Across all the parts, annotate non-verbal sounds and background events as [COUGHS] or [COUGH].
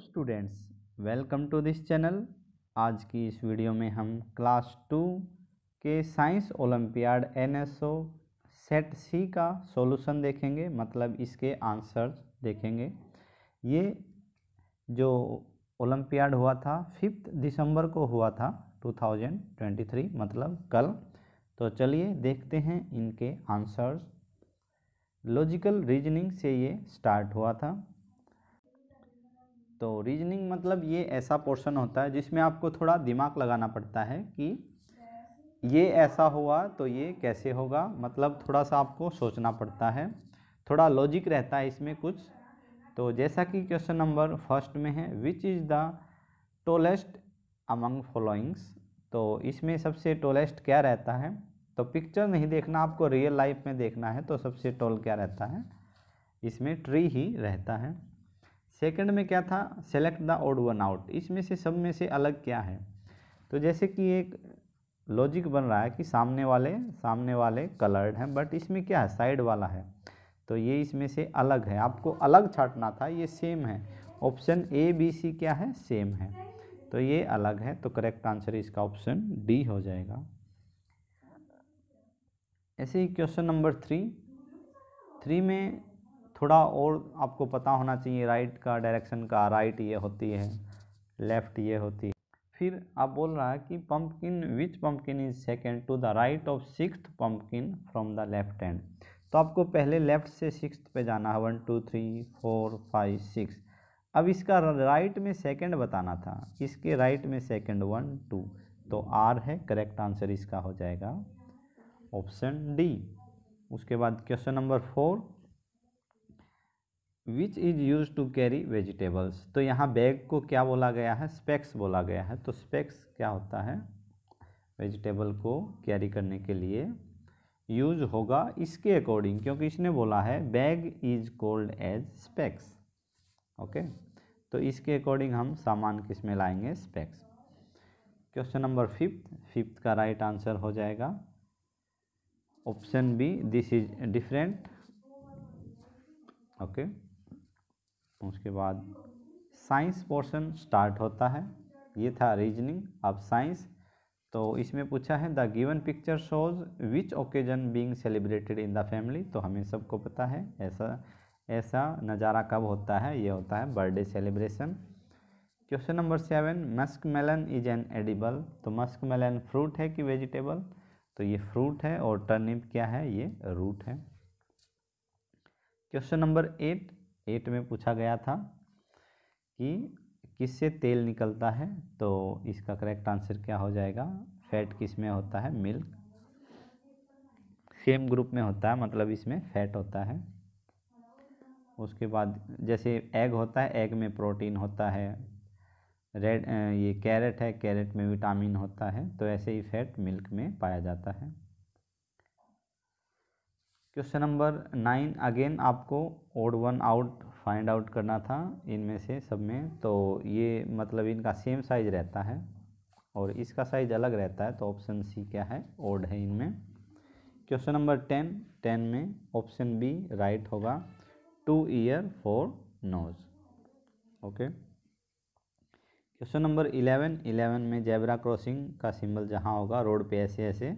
Students welcome to this channel आज की इस वीडियो में हम क्लास टू के science olympiad N S O set C का सॉल्यूशन देखेंगे मतलब इसके आंसर्स देखेंगे ये जो ओलंपियाड हुआ था फिफ्थ दिसंबर को हुआ था 2023 मतलब कल तो चलिए देखते हैं इनके आंसर्स लॉजिकल रीजनिंग से ये स्टार्ट हुआ था तो रीजनिंग मतलब ये ऐसा पोर्शन होता है जिसमें आपको थोड़ा दिमाग लगाना पड़ता है कि ये ऐसा हुआ तो ये कैसे होगा मतलब थोड़ा सा आपको सोचना पड़ता है थोड़ा लॉजिक रहता है इसमें कुछ तो जैसा कि क्वेश्चन नंबर फर्स्ट में है which is the tallest among followings तो इसमें सबसे टोलेस्ट क्या रहता है तो पिक्चर नहीं देखना आपको रियल लाइफ में देखना है तो सबसे टोल क्या रहता है इसमें ट्री ही रहता है सेकंड में क्या था select the odd one out इसमें से सब में से अलग क्या है तो जैसे कि एक लॉजिक बन रहा है कि सामने वाले सामने वाले कलर्ड हैं बट इसमें क्या है साइड वाला है तो ये इसमें से अलग है आपको अलग छाटना था ये सेम है ऑप्शन ए बी सी क्या है सेम है तो ये अलग है तो करेक्ट आंसर इसका ऑप्शन डी हो जाएगा ऐसे ही क्वेश्चन नंबर थ्री थ्री में थोड़ा और आपको पता होना चाहिए राइट का डायरेक्शन का राइट ये होती है लेफ़्ट ये होती है फिर आप बोल रहा है कि pumpkin which pumpkin is second to the right of six pumpkin from the left hand तो आपको पहले लेफ्ट से सिक्स पे जाना है one two three four five six अब इसका राइट में सेकेंड बताना था इसके राइट में सेकेंड वन टू तो आर है करेक्ट आंसर इसका हो जाएगा ऑप्शन डी उसके बाद question number four which is use to carry vegetables तो यहाँ बैग को क्या बोला गया है स्पेक्स बोला गया है तो स्पेक्स क्या होता है वेजिटेबल को कैरी करने के लिए यूज होगा इसके अकॉर्डिंग क्योंकि इसने बोला है bag is cold as specs okay तो इसके अकॉर्डिंग हम सामान किस में लाएंगे specs question number fifth fifth का राइट आंसर हो जाएगा option B this is different okay उसके बाद साइंस पोर्शन स्टार्ट होता है ये था रीजनिंग अब साइंस तो इसमें पूछा है the given picture shows which occasion being celebrated in the family तो हमें सबको पता है ऐसा ऐसा नज़ारा कब होता है ये होता है birthday celebration question number seven musk melon is an edible तो मस्क मेलन फ्रूट है कि वेजिटेबल तो ये फ्रूट है और टर्निप क्या है ये रूट है क्वेश्चन नंबर एट एट में पूछा गया था कि किससे तेल निकलता है तो इसका करेक्ट आंसर क्या हो जाएगा फैट किस में होता है मिल्क सेम ग्रुप में होता है मतलब इसमें फैट होता है उसके बाद जैसे एग होता है एग में प्रोटीन होता है रेड ये कैरेट है कैरेट में विटामिन होता है तो ऐसे ही फैट मिल्क में पाया जाता है क्वेश्चन नंबर नाइन अगेन आपको odd one out find out करना था इनमें से सब में तो ये मतलब इनका सेम साइज रहता है और इसका साइज अलग रहता है तो ऑप्शन सी क्या है ओड है इनमें क्वेश्चन नंबर टेन टेन में ऑप्शन बी राइट होगा two ear four nose okay question number eleven eleven में जेबरा क्रॉसिंग का सिंबल जहाँ होगा रोड पे ऐसे ऐसे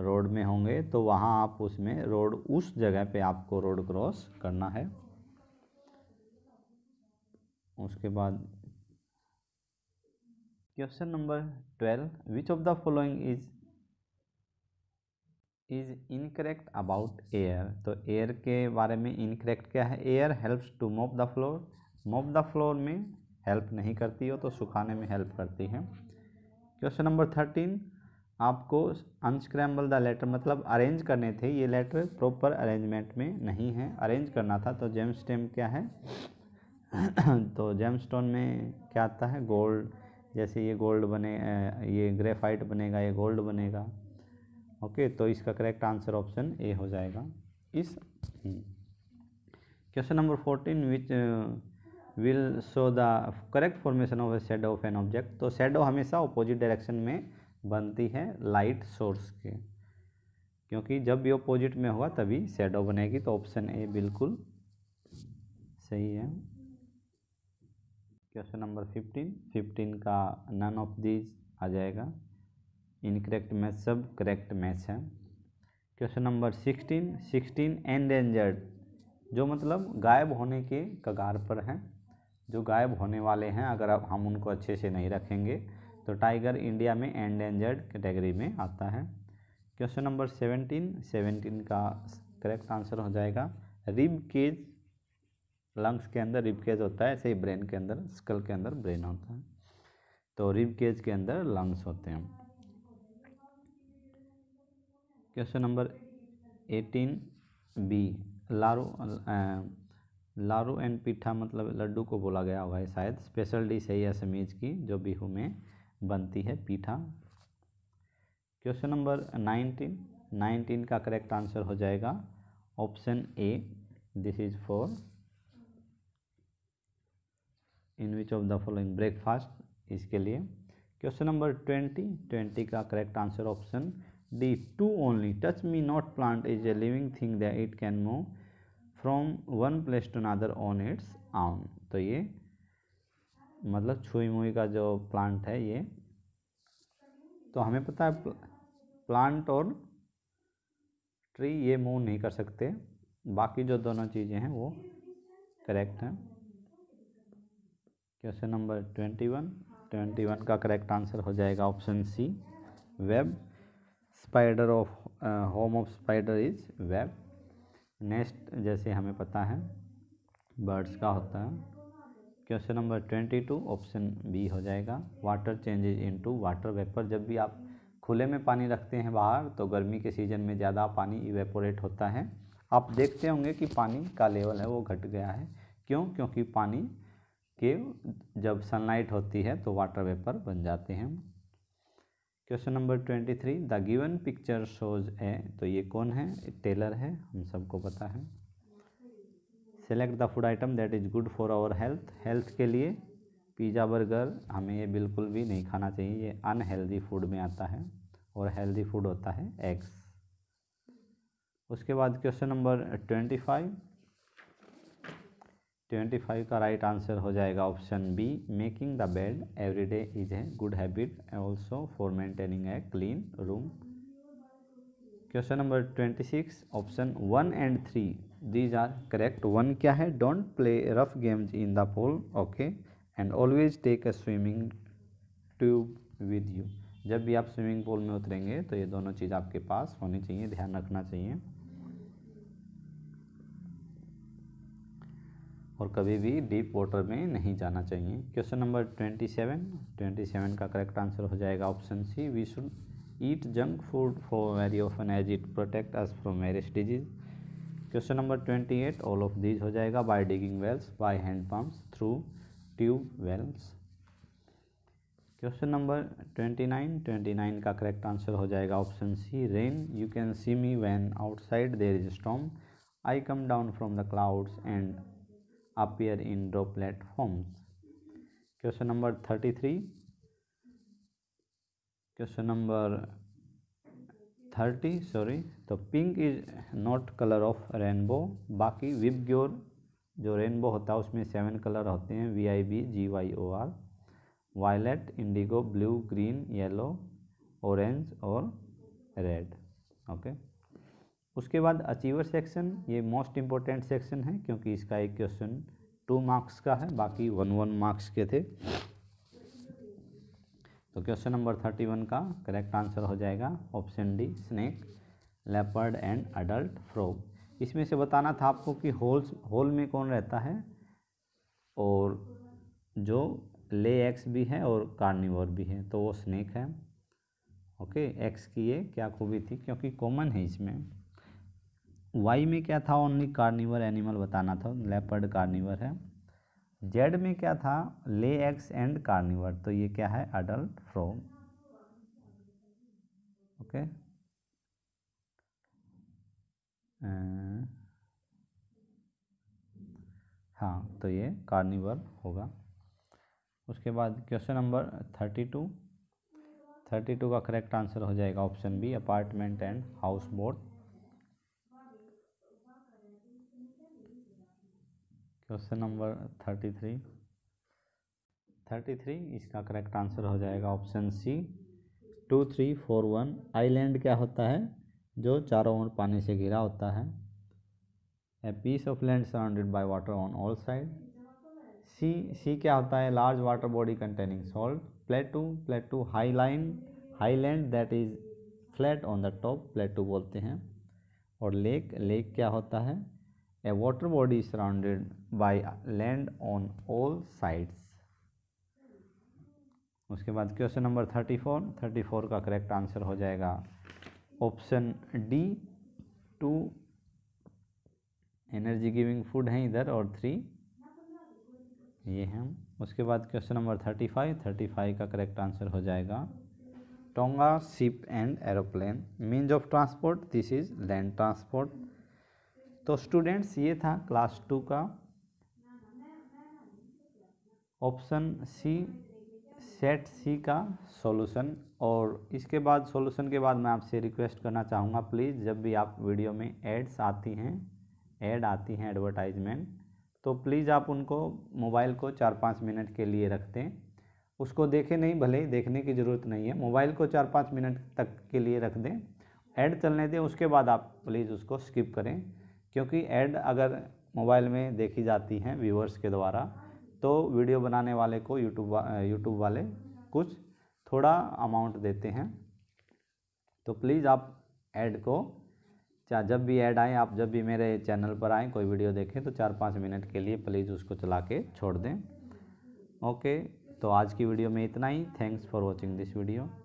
रोड में होंगे तो वहाँ आप उसमें रोड उस जगह पे आपको रोड क्रॉस करना है उसके बाद question number twelve which of the following is is incorrect about air तो एयर के बारे में इनकरेक्ट क्या है air helps to mop the floor mop the floor में हेल्प नहीं करती हो तो सुखाने में हेल्प करती है क्वेश्चन नंबर थर्टीन आपको अनस्क्रैम्बल द लेटर मतलब अरेंज करने थे ये लेटर प्रॉपर अरेंजमेंट में नहीं है अरेंज करना था तो जेम स्टेम क्या है [COUGHS] तो जेम स्टोन में क्या आता है गोल्ड जैसे ये गोल्ड बने ये ग्रेफाइट बनेगा ये गोल्ड बनेगा ओके तो इसका करेक्ट आंसर ऑप्शन ए हो जाएगा इस question number fourteen which will show the correct formation of a shadow of an object तो शेडो हमेशा ऑपोजिट डायरेक्शन में बनती है लाइट सोर्स के क्योंकि जब भी अपोजिट में होगा तभी शेडो बनेगी तो ऑप्शन ए बिल्कुल सही है क्वेश्चन नंबर फिफ्टीन फिफ्टीन का नन ऑफ दीज आ जाएगा इनकरेक्ट मैच सब करेक्ट मैच है question number sixteen sixteen endangered जो मतलब गायब होने के कगार पर हैं जो गायब होने वाले हैं अगर हम उनको अच्छे से नहीं रखेंगे तो टाइगर इंडिया में एंडेंजर्ड कैटेगरी में आता है क्वेश्चन नंबर सेवेंटीन सेवेंटीन का करेक्ट आंसर हो जाएगा रिब केज लंग्स के अंदर रिब केज होता है ऐसे ही ब्रेन के अंदर स्कल के अंदर ब्रेन होता है तो रिब केज के अंदर लंग्स होते हैं question number eighteen B laru laru and pitha मतलब लड्डू को बोला गया हुआ है शायद स्पेशल डिश है यह समीज की जो बिहू में बनती है pitha question number nineteen nineteen का करेक्ट आंसर हो जाएगा option A this is for in which of the following breakfast इसके लिए क्वेश्चन नंबर ट्वेंटी ट्वेंटी का correct answer option D to only touch me not plant is a living thing that it can move from one place to another on its own तो ये मतलब छुई मुई का जो प्लांट है ये तो हमें पता है प्लांट और ट्री ये मूव नहीं कर सकते बाकी जो दोनों चीज़ें हैं वो करेक्ट हैं question number twenty one twenty one का करेक्ट आंसर हो जाएगा option C web spider of home of spider is web nest जैसे हमें पता है बर्ड्स का होता है question number twenty two option B हो जाएगा water changes into water vapour जब भी आप खुले में पानी रखते हैं बाहर तो गर्मी के सीज़न में ज़्यादा पानी इवेपोरेट होता है आप देखते होंगे कि पानी का लेवल है वो घट गया है क्यों क्योंकि पानी के जब सनलाइट होती है तो वाटर वेपर बन जाते हैं question number twenty three the given picture shows a तो ये कौन है टेलर है हम सबको पता है select the food item that is good for our health health के लिए पिज़्ज़ा बर्गर हमें ये बिल्कुल भी नहीं खाना चाहिए ये अनहेल्दी फूड में आता है और हेल्दी फूड होता है एग्स उसके बाद question number twenty five twenty five का राइट आंसर हो जाएगा option B making the bed every day is a good habit also for maintaining a clean room question number twenty six option one and three these are correct one क्या है don't play rough games in the pool okay and always take a swimming tube with you जब भी आप swimming pool में उतरेंगे तो ये दोनों चीज़ आपके पास होनी चाहिए ध्यान रखना चाहिए और कभी भी डीप वाटर में नहीं जाना चाहिए question number twenty seven twenty seven का करेक्ट आंसर हो जाएगा option C we should eat junk food for very often as it protect us from various diseases question number twenty eight all of these हो जाएगा by digging wells by hand pumps through tube wells question number twenty nine twenty nine का correct answer हो जाएगा option C rain you can see me when outside there is storm I come down from the clouds and in in platforms question number thirty three question number thirty sorry तो pink is not colour of rainbow बाकी विब ग्योर जो rainbow होता है उसमें seven colour होते हैं V I B G Y O R violet indigo blue green yellow orange और red okay उसके बाद अचीवर सेक्शन ये मोस्ट इम्पोर्टेंट सेक्शन है क्योंकि इसका एक क्वेश्चन टू मार्क्स का है बाकी वन वन मार्क्स के थे तो क्वेश्चन नंबर थर्टी वन का करेक्ट आंसर हो जाएगा option D snake leopard and adult frog इसमें से बताना था आपको कि होल्स होल में कौन रहता है और जो ले एक्स भी है और कार्निवर भी है तो वो स्नैक है ओके एक्स की ये क्या खूबी थी क्योंकि कॉमन है इसमें वाई में क्या था ओनली कार्निवर एनिमल बताना था लेपर्ड कार्निवर है जेड में क्या था ले एक्स एंड कार्निवर तो ये क्या है अडल्ट फ्रॉग ओके हाँ तो ये कार्निवर होगा उसके बाद question number thirty two thirty two का करेक्ट आंसर हो जाएगा option B apartment and house boat question number thirty three thirty three इसका करेक्ट आंसर हो जाएगा option C two three four one island क्या होता है जो चारों ओर पानी से घिरा होता है a piece of land surrounded by water on all side sea sea क्या होता है large water body containing salt plateau plateau high line high land that is flat on the top plateau बोलते हैं और लेक लेक क्या होता है A water body is surrounded by land on all sides. उसके बाद question number thirty four thirty four का correct answer हो जाएगा option D two energy giving food हैं इधर और थ्री ये हैं उसके बाद question number thirty five thirty five का करेक्ट आंसर हो जाएगा tonga ship and aeroplane means of transport this is land transport तो स्टूडेंट्स ये था क्लास टू का ऑप्शन सी सेट सी का सॉल्यूशन और इसके बाद सॉल्यूशन के बाद मैं आपसे रिक्वेस्ट करना चाहूँगा प्लीज़ जब भी आप वीडियो में एड्स आती हैं एड आती हैं एडवर्टाइजमेंट तो प्लीज़ आप उनको मोबाइल को चार पाँच मिनट के लिए रख दें उसको देखें नहीं भले देखने की ज़रूरत नहीं है मोबाइल को चार पाँच मिनट तक के लिए रख दें ऐड चलने दें उसके बाद आप प्लीज़ उसको स्किप करें क्योंकि ऐड अगर मोबाइल में देखी जाती हैं व्यूअर्स के द्वारा तो वीडियो बनाने वाले को यूट्यूब वा, यूट्यूब वाले कुछ थोड़ा अमाउंट देते हैं तो प्लीज़ आप ऐड को चाहे जब भी ऐड आए आप जब भी मेरे चैनल पर आएँ कोई वीडियो देखें तो चार पाँच मिनट के लिए प्लीज़ उसको चला के छोड़ दें ओके तो आज की वीडियो में इतना ही thanks for watching this video